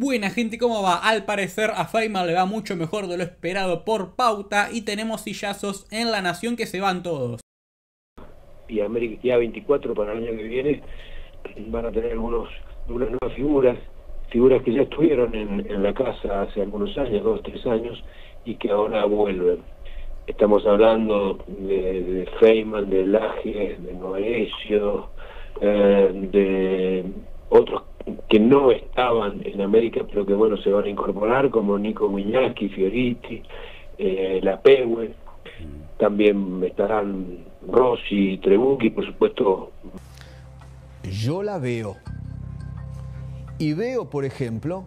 Buena gente, ¿cómo va? Al parecer a Feynman le va mucho mejor de lo esperado por pauta y tenemos sillazos en la nación que se van todos. Y América ya 24 para el año que viene van a tener algunos, algunas nuevas figuras, figuras que ya estuvieron en, la casa hace algunos años, dos, tres años, y que ahora vuelven. Estamos hablando de, de Feynman, de Laje, de Noesio, eh, de otros que no estaban en América, pero que bueno, se van a incorporar, como Nico Miñaki, Fioriti, eh, La Pegue, también estarán Rossi, Trebucchi, por supuesto. Yo la veo. Y veo, por ejemplo,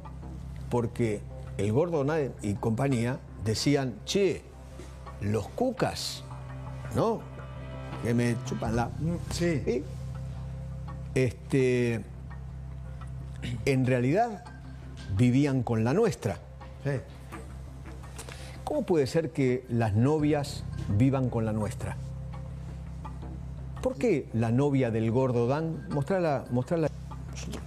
porque el Gordon y compañía decían, che, los cucas, ¿no? Que me chupan la... Sí. ¿Eh? este, en realidad vivían con la nuestra. ¿Cómo puede ser que las novias vivan con la nuestra? ¿Por qué la novia del gordo Dan? Mostrarla, mostrarla.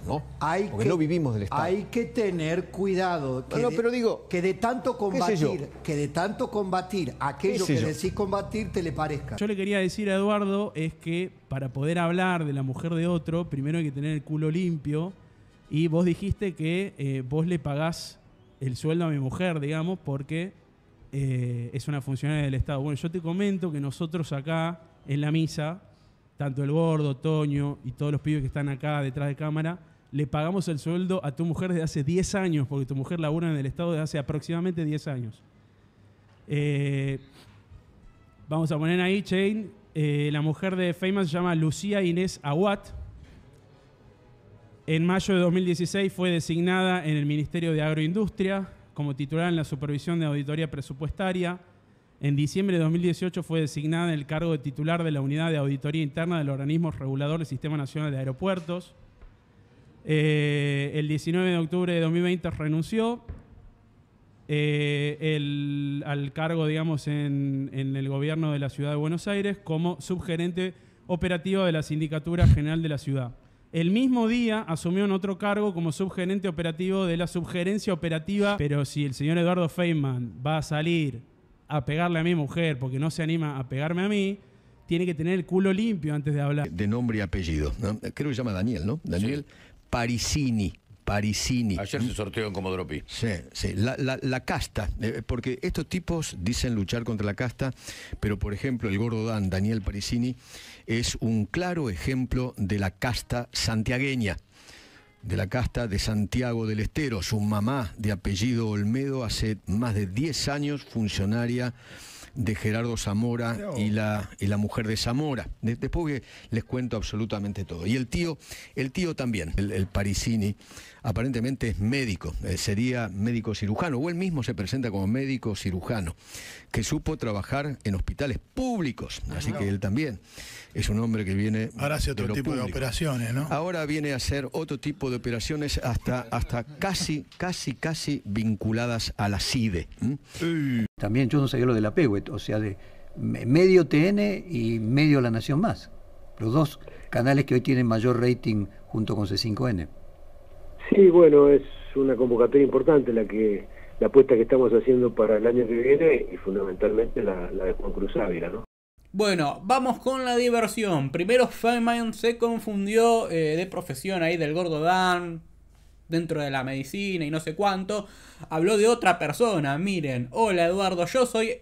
porque que, no vivimos del Estado. Hay que tener cuidado. Que pero digo. Que de tanto combatir, que de tanto combatir aquello que decís combatir te le parezca. Yo le quería decir a Eduardo es que para poder hablar de la mujer de otro, primero hay que tener el culo limpio y vos dijiste que eh, vos le pagás el sueldo a mi mujer, digamos, porque eh, es una funcionaria del Estado. Bueno, yo te comento que nosotros acá en la misa, tanto el gordo, Toño y todos los pibes que están acá detrás de cámara, le pagamos el sueldo a tu mujer desde hace 10 años, porque tu mujer labura en el Estado desde hace aproximadamente 10 años. Eh, vamos a poner ahí, Chain. la mujer de Famous se llama Lucía Inés Aguat. En mayo de 2016 fue designada en el Ministerio de Agroindustria como titular en la Supervisión de Auditoría Presupuestaria. En diciembre de 2018 fue designada en el cargo de titular de la Unidad de Auditoría Interna del Organismo Regulador del Sistema Nacional de Aeropuertos. Eh, el 19 de octubre de 2020 renunció eh, al cargo, digamos, en, el gobierno de la Ciudad de Buenos Aires como subgerente operativo de la Sindicatura General de la Ciudad. El mismo día asumió en otro cargo como subgerente operativo de la subgerencia operativa, pero si el señor Eduardo Feynman va a salir a pegarle a mi mujer porque no se anima a pegarme a mí, tiene que tener el culo limpio antes de hablar. De nombre y apellido, creo que se llama Daniel, ¿no? Daniel Parisini. Parisini. Ayer se sorteó en Comodoro Sí, sí. La, casta, eh, porque estos tipos dicen luchar contra la casta, pero por ejemplo el gordo Dan, Daniel Parisini, es un claro ejemplo de la casta santiagueña, de la casta de Santiago del Estero. Su mamá, de apellido Olmedo, hace más de 10 años funcionaria de Gerardo Zamora y, la, la mujer de Zamora. después les cuento absolutamente todo. Y el tío, el tío también, el, Parisini, aparentemente es médico, eh, sería médico cirujano, o él mismo se presenta como médico cirujano, que supo trabajar en hospitales públicos, ah, así que él también es un hombre que viene... Ahora hace otro tipo de operaciones, ¿no? Ahora viene a hacer otro tipo de operaciones hasta, hasta casi, casi, casi vinculadas a la CIDE. También yo no sabía lo de La apego, o sea, de medio TN y medio La Nación Más, los dos canales que hoy tienen mayor rating junto con C5N. Sí, bueno, es una convocatoria importante la que la apuesta que estamos haciendo para el año que viene y fundamentalmente la, de Juan Cruz Ávila, ¿no? Bueno, vamos con la diversión. Primero Feynman se confundió eh, de profesión ahí del Gordo Dan, dentro de la medicina y no sé cuánto, habló de otra persona. Miren, hola Eduardo, yo soy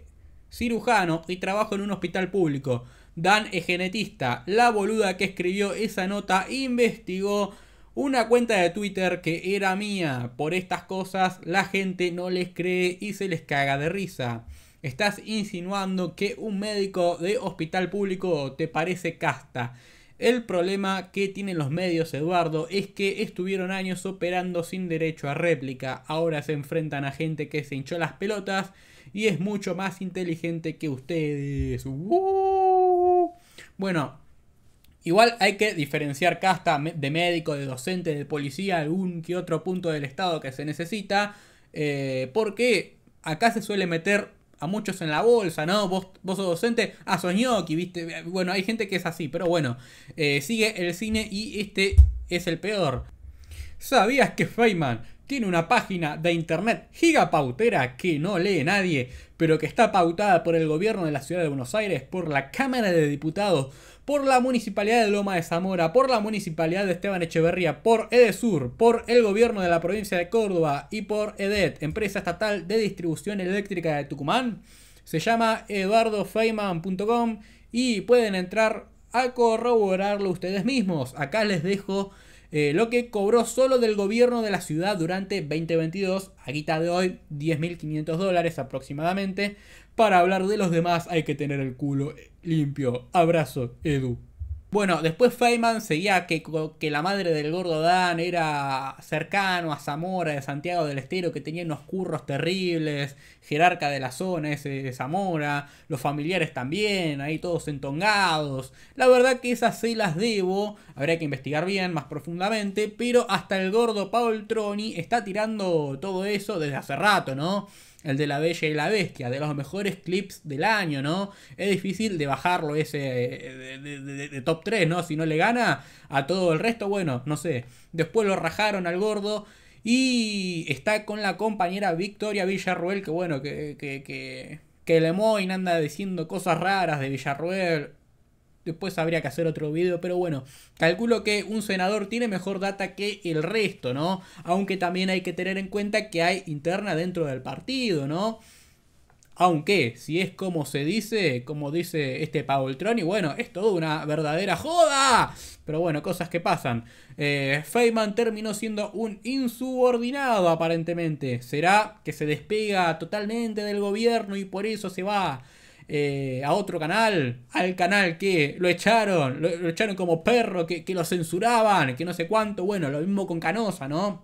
cirujano y trabajo en un hospital público. Dan es genetista. La boluda que escribió esa nota investigó una cuenta de Twitter que era mía. Por estas cosas la gente no les cree y se les caga de risa. Estás insinuando que un médico de hospital público te parece casta. El problema que tienen los medios, Eduardo, es que estuvieron años operando sin derecho a réplica. Ahora se enfrentan a gente que se hinchó las pelotas y es mucho más inteligente que ustedes. ¡Uh! Bueno, igual hay que diferenciar casta de médico, de docente, de policía, algún que otro punto del Estado que se necesita. Eh, porque acá se suele meter a muchos en la bolsa, ¿no? Vos, vos sos docente, ah, sos ñoqui, ¿viste? Bueno, hay gente que es así, pero bueno, eh, sigue el cine y este es el peor. ¿Sabías que Feynman tiene una página de internet gigapautera que no lee nadie, pero que está pautada por el gobierno de la ciudad de Buenos Aires, por la Cámara de Diputados, por la Municipalidad de Loma de Zamora, por la Municipalidad de Esteban Echeverría, por Edesur, por el gobierno de la provincia de Córdoba y por EDET, empresa estatal de distribución eléctrica de Tucumán. Se llama eduardofeiman.com y pueden entrar a corroborarlo ustedes mismos. Acá les dejo eh, lo que cobró solo del gobierno de la ciudad durante 2022, a guita de hoy 10.500 dólares aproximadamente. Para hablar de los demás hay que tener el culo limpio. Abrazo, Edu. Bueno, después Feynman seguía que, que la madre del gordo Dan era cercano a Zamora, de Santiago del Estero, que tenía unos curros terribles, jerarca de la zona ese Zamora, los familiares también, ahí todos entongados. La verdad que esas sí las debo, habría que investigar bien, más profundamente, pero hasta el gordo Paul Troni está tirando todo eso desde hace rato, ¿no? el de La Bella y la Bestia, de los mejores clips del año, ¿no? Es difícil de bajarlo ese eh, de, top 3, ¿no? Si no le gana a todo el resto, bueno, no sé. Después lo rajaron al gordo. Y está con la compañera Victoria Villarruel, que bueno, que, que, que, que anda diciendo cosas raras de Villarruel Después habría que hacer otro video, pero bueno, calculo que un senador tiene mejor data que el resto, ¿no? Aunque también hay que tener en cuenta que hay interna dentro del partido, ¿no? Aunque, si es como se dice, como dice este Paul y bueno, es toda una verdadera joda. Pero bueno, cosas que pasan. Eh, Feynman terminó siendo un insubordinado, aparentemente. ¿Será que se despega totalmente del gobierno y por eso se va? Eh, a otro canal, al canal que lo echaron, lo, echaron como perro, que, lo censuraban, que no sé cuánto, bueno, lo mismo con Canosa, ¿no?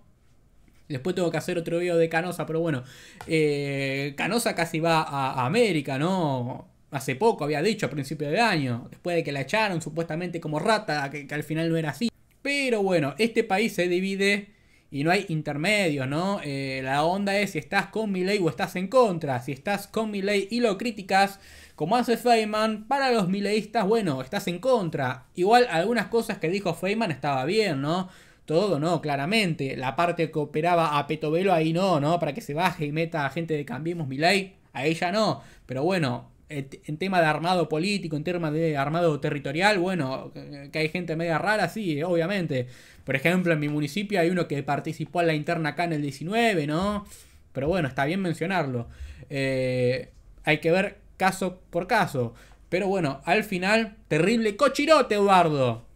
Después tengo que hacer otro video de Canosa, pero bueno, eh, Canosa casi va a, América, ¿no? hace poco había dicho a principio de año, después de que la echaron supuestamente como rata, que, al final no era así. Pero bueno, este país se divide y no hay intermedio, ¿no? Eh, la onda es si estás con mi ley o estás en contra, si estás con mi ley y lo criticas, como hace Feynman, para los mileístas, bueno, estás en contra. Igual algunas cosas que dijo Feynman estaba bien, ¿no? Todo no, claramente. La parte que operaba a Petovelo ahí no, ¿no? Para que se baje y meta a gente de Cambiemos mi ley, ahí no. Pero bueno, en tema de armado político, en tema de armado territorial, bueno, que hay gente media rara, sí, eh, obviamente. Por ejemplo, en mi municipio hay uno que participó en la interna acá en el 19, ¿no? Pero bueno, está bien mencionarlo. Eh, hay que ver caso por caso. Pero bueno, al final, terrible cochirote, Eduardo.